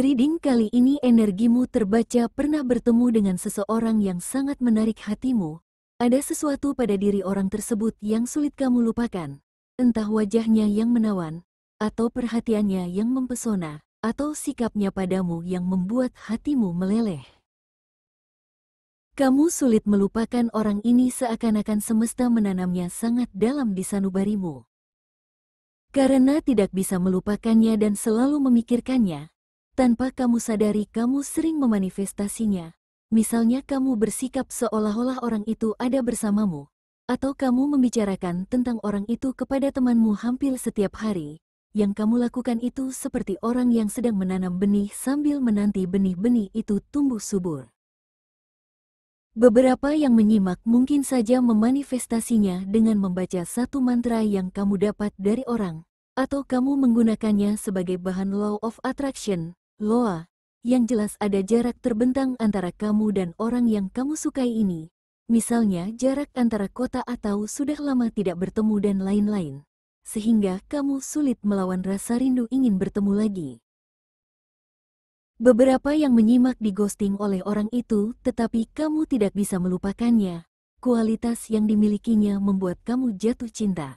reading kali ini energimu terbaca pernah bertemu dengan seseorang yang sangat menarik hatimu. Ada sesuatu pada diri orang tersebut yang sulit kamu lupakan. Entah wajahnya yang menawan, atau perhatiannya yang mempesona, atau sikapnya padamu yang membuat hatimu meleleh. Kamu sulit melupakan orang ini seakan-akan semesta menanamnya sangat dalam di sanubarimu. Karena tidak bisa melupakannya dan selalu memikirkannya, tanpa kamu sadari kamu sering memanifestasinya. Misalnya kamu bersikap seolah-olah orang itu ada bersamamu. Atau kamu membicarakan tentang orang itu kepada temanmu hampir setiap hari. Yang kamu lakukan itu seperti orang yang sedang menanam benih sambil menanti benih-benih itu tumbuh subur. Beberapa yang menyimak mungkin saja memanifestasinya dengan membaca satu mantra yang kamu dapat dari orang, atau kamu menggunakannya sebagai bahan law of attraction Loa, yang jelas ada jarak terbentang antara kamu dan orang yang kamu sukai ini. Misalnya jarak antara kota atau sudah lama tidak bertemu dan lain-lain. Sehingga kamu sulit melawan rasa rindu ingin bertemu lagi. Beberapa yang menyimak di ghosting oleh orang itu tetapi kamu tidak bisa melupakannya. Kualitas yang dimilikinya membuat kamu jatuh cinta.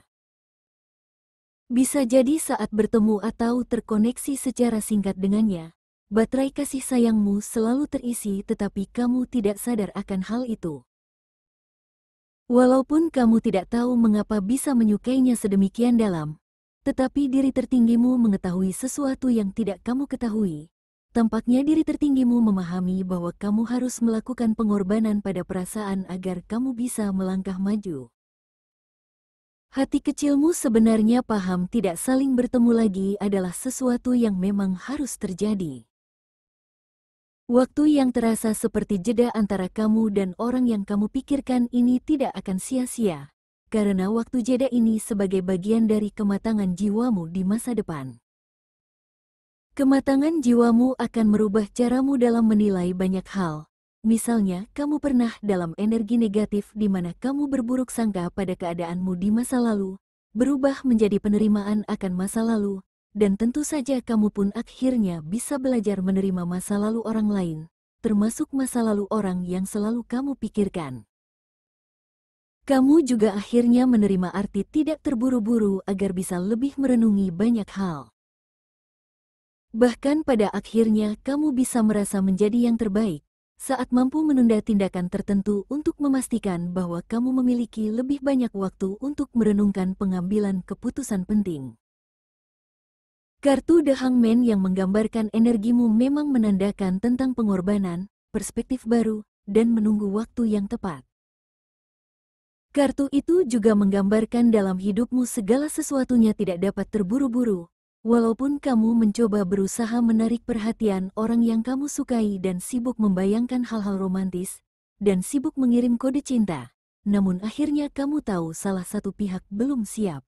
Bisa jadi saat bertemu atau terkoneksi secara singkat dengannya, baterai kasih sayangmu selalu terisi tetapi kamu tidak sadar akan hal itu. Walaupun kamu tidak tahu mengapa bisa menyukainya sedemikian dalam, tetapi diri tertinggimu mengetahui sesuatu yang tidak kamu ketahui. Tampaknya diri tertinggimu memahami bahwa kamu harus melakukan pengorbanan pada perasaan agar kamu bisa melangkah maju. Hati kecilmu sebenarnya paham tidak saling bertemu lagi adalah sesuatu yang memang harus terjadi. Waktu yang terasa seperti jeda antara kamu dan orang yang kamu pikirkan ini tidak akan sia-sia, karena waktu jeda ini sebagai bagian dari kematangan jiwamu di masa depan. Kematangan jiwamu akan merubah caramu dalam menilai banyak hal, Misalnya, kamu pernah dalam energi negatif di mana kamu berburuk sangka pada keadaanmu di masa lalu, berubah menjadi penerimaan akan masa lalu, dan tentu saja kamu pun akhirnya bisa belajar menerima masa lalu orang lain, termasuk masa lalu orang yang selalu kamu pikirkan. Kamu juga akhirnya menerima arti tidak terburu-buru agar bisa lebih merenungi banyak hal. Bahkan pada akhirnya kamu bisa merasa menjadi yang terbaik, saat mampu menunda tindakan tertentu untuk memastikan bahwa kamu memiliki lebih banyak waktu untuk merenungkan pengambilan keputusan penting. Kartu The Hangman yang menggambarkan energimu memang menandakan tentang pengorbanan, perspektif baru, dan menunggu waktu yang tepat. Kartu itu juga menggambarkan dalam hidupmu segala sesuatunya tidak dapat terburu-buru, Walaupun kamu mencoba berusaha menarik perhatian orang yang kamu sukai dan sibuk membayangkan hal-hal romantis, dan sibuk mengirim kode cinta, namun akhirnya kamu tahu salah satu pihak belum siap.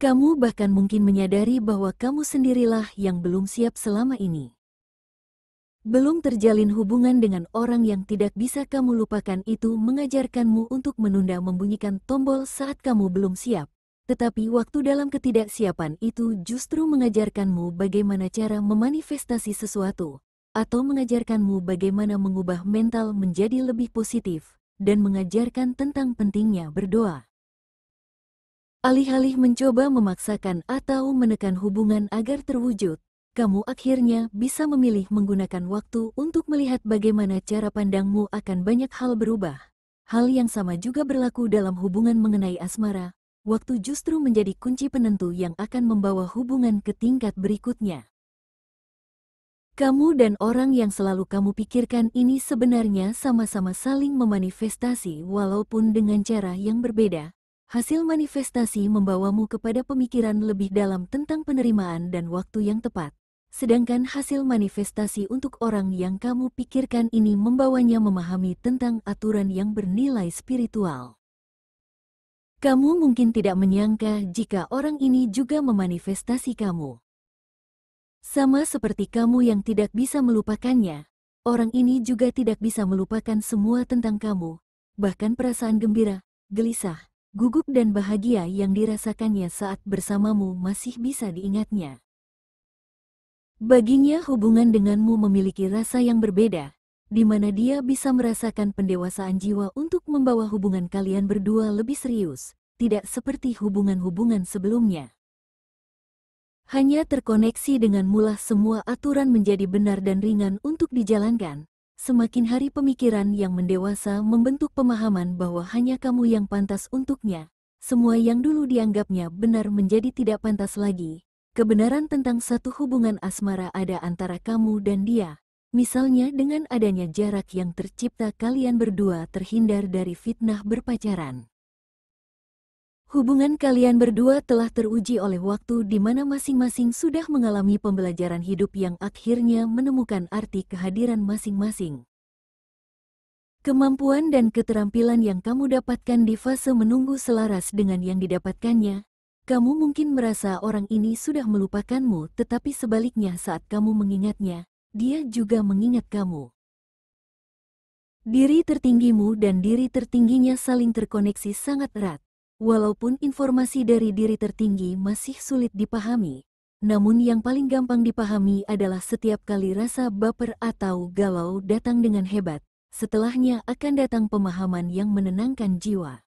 Kamu bahkan mungkin menyadari bahwa kamu sendirilah yang belum siap selama ini. Belum terjalin hubungan dengan orang yang tidak bisa kamu lupakan itu mengajarkanmu untuk menunda membunyikan tombol saat kamu belum siap tetapi waktu dalam ketidaksiapan itu justru mengajarkanmu bagaimana cara memanifestasi sesuatu, atau mengajarkanmu bagaimana mengubah mental menjadi lebih positif, dan mengajarkan tentang pentingnya berdoa. Alih-alih mencoba memaksakan atau menekan hubungan agar terwujud, kamu akhirnya bisa memilih menggunakan waktu untuk melihat bagaimana cara pandangmu akan banyak hal berubah. Hal yang sama juga berlaku dalam hubungan mengenai asmara, waktu justru menjadi kunci penentu yang akan membawa hubungan ke tingkat berikutnya. Kamu dan orang yang selalu kamu pikirkan ini sebenarnya sama-sama saling memanifestasi walaupun dengan cara yang berbeda. Hasil manifestasi membawamu kepada pemikiran lebih dalam tentang penerimaan dan waktu yang tepat. Sedangkan hasil manifestasi untuk orang yang kamu pikirkan ini membawanya memahami tentang aturan yang bernilai spiritual. Kamu mungkin tidak menyangka jika orang ini juga memanifestasi kamu. Sama seperti kamu yang tidak bisa melupakannya, orang ini juga tidak bisa melupakan semua tentang kamu, bahkan perasaan gembira, gelisah, gugup dan bahagia yang dirasakannya saat bersamamu masih bisa diingatnya. Baginya hubungan denganmu memiliki rasa yang berbeda, di mana dia bisa merasakan pendewasaan jiwa untuk membawa hubungan kalian berdua lebih serius, tidak seperti hubungan-hubungan sebelumnya. Hanya terkoneksi dengan mulah semua aturan menjadi benar dan ringan untuk dijalankan. Semakin hari pemikiran yang mendewasa membentuk pemahaman bahwa hanya kamu yang pantas untuknya. Semua yang dulu dianggapnya benar menjadi tidak pantas lagi. Kebenaran tentang satu hubungan asmara ada antara kamu dan dia Misalnya dengan adanya jarak yang tercipta kalian berdua terhindar dari fitnah berpacaran. Hubungan kalian berdua telah teruji oleh waktu di mana masing-masing sudah mengalami pembelajaran hidup yang akhirnya menemukan arti kehadiran masing-masing. Kemampuan dan keterampilan yang kamu dapatkan di fase menunggu selaras dengan yang didapatkannya, kamu mungkin merasa orang ini sudah melupakanmu tetapi sebaliknya saat kamu mengingatnya, dia juga mengingat kamu. Diri tertinggimu dan diri tertingginya saling terkoneksi sangat erat. Walaupun informasi dari diri tertinggi masih sulit dipahami, namun yang paling gampang dipahami adalah setiap kali rasa baper atau galau datang dengan hebat, setelahnya akan datang pemahaman yang menenangkan jiwa.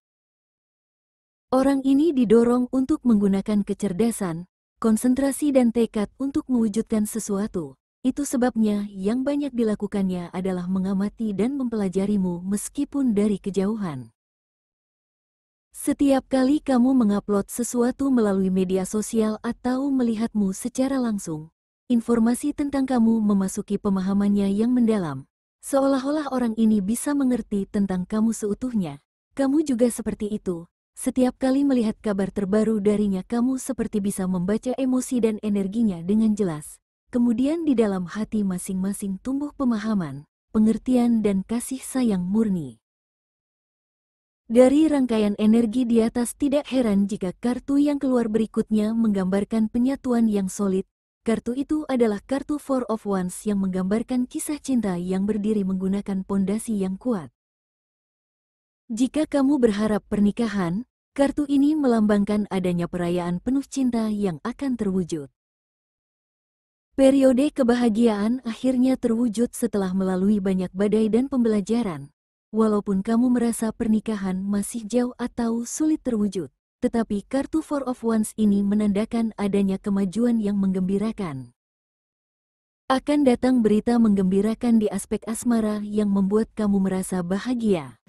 Orang ini didorong untuk menggunakan kecerdasan, konsentrasi dan tekad untuk mewujudkan sesuatu, itu sebabnya yang banyak dilakukannya adalah mengamati dan mempelajarimu meskipun dari kejauhan. Setiap kali kamu mengupload sesuatu melalui media sosial atau melihatmu secara langsung, informasi tentang kamu memasuki pemahamannya yang mendalam. Seolah-olah orang ini bisa mengerti tentang kamu seutuhnya. Kamu juga seperti itu. Setiap kali melihat kabar terbaru darinya kamu seperti bisa membaca emosi dan energinya dengan jelas Kemudian di dalam hati masing-masing tumbuh pemahaman, pengertian dan kasih sayang murni. Dari rangkaian energi di atas tidak heran jika kartu yang keluar berikutnya menggambarkan penyatuan yang solid. Kartu itu adalah kartu Four of Wands yang menggambarkan kisah cinta yang berdiri menggunakan pondasi yang kuat. Jika kamu berharap pernikahan, kartu ini melambangkan adanya perayaan penuh cinta yang akan terwujud. Periode kebahagiaan akhirnya terwujud setelah melalui banyak badai dan pembelajaran. Walaupun kamu merasa pernikahan masih jauh atau sulit terwujud, tetapi kartu Four of Wands ini menandakan adanya kemajuan yang menggembirakan. Akan datang berita menggembirakan di aspek asmara yang membuat kamu merasa bahagia.